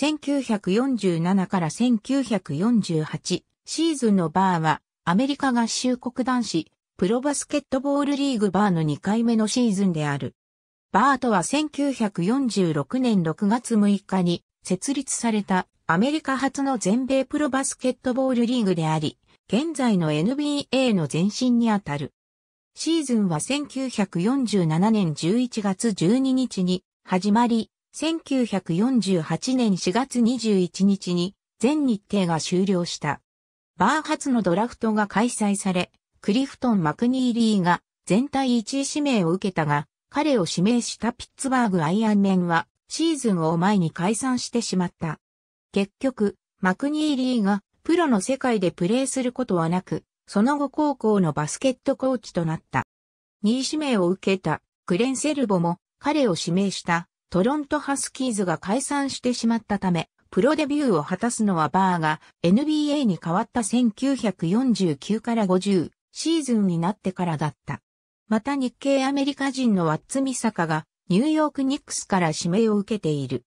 1947から1948シーズンのバーはアメリカ合衆国男子プロバスケットボールリーグバーの2回目のシーズンである。バーとは1946年6月6日に設立されたアメリカ初の全米プロバスケットボールリーグであり、現在の NBA の前身にあたる。シーズンは1947年11月12日に始まり、1948年4月21日に全日程が終了した。バー初のドラフトが開催され、クリフトン・マクニーリーが全体1位指名を受けたが、彼を指名したピッツバーグ・アイアンメンはシーズンを前に解散してしまった。結局、マクニーリーがプロの世界でプレーすることはなく、その後高校のバスケットコーチとなった。2位指名を受けたクレンセルボも彼を指名したトロントハスキーズが解散してしまったため、プロデビューを果たすのはバーが NBA に変わった1949から50シーズンになってからだった。また日系アメリカ人のワッツ・ミサカがニューヨーク・ニックスから指名を受けている。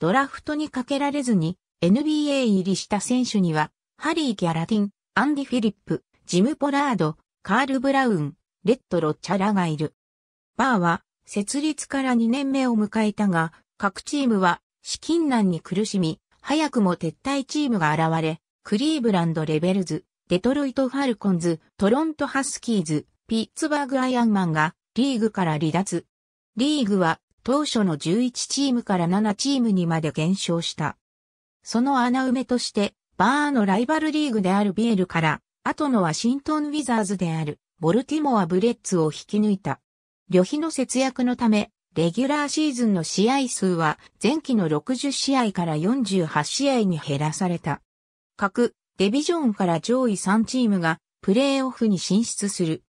ドラフトにかけられずに NBA 入りした選手には、ハリー・ギャラティン、アンディ・フィリップ、ジム・ポラード、カール・ブラウン、レッド・ロッチャラがいる。バーは設立から2年目を迎えたが、各チームは資金難に苦しみ、早くも撤退チームが現れ、クリーブランド・レベルズ、デトロイト・ファルコンズ、トロント・ハスキーズ、ピッツバーグ・アイアンマンがリーグから離脱。リーグは当初の11チームから7チームにまで減少した。その穴埋めとして、バーのライバルリーグであるビエルから、後のワシントン・ウィザーズである、ボルティモア・ブレッツを引き抜いた。旅費の節約のため、レギュラーシーズンの試合数は前期の60試合から48試合に減らされた。各デビジョンから上位3チームがプレーオフに進出する。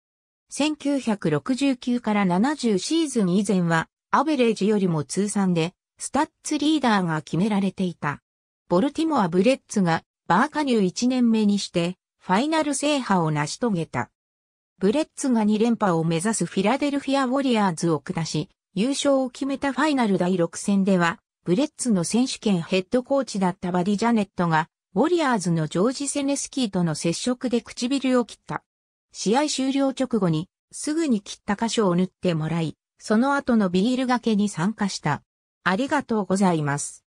1969から70シーズン以前はアベレージよりも通算でスタッツリーダーが決められていた。ボルティモア・ブレッツがバーカニュー1年目にしてファイナル制覇を成し遂げた。ブレッツが2連覇を目指すフィラデルフィア・ウォリアーズを下し、優勝を決めたファイナル第6戦では、ブレッツの選手権ヘッドコーチだったバディ・ジャネットが、ウォリアーズのジョージ・セネスキーとの接触で唇を切った。試合終了直後に、すぐに切った箇所を縫ってもらい、その後のビールがけに参加した。ありがとうございます。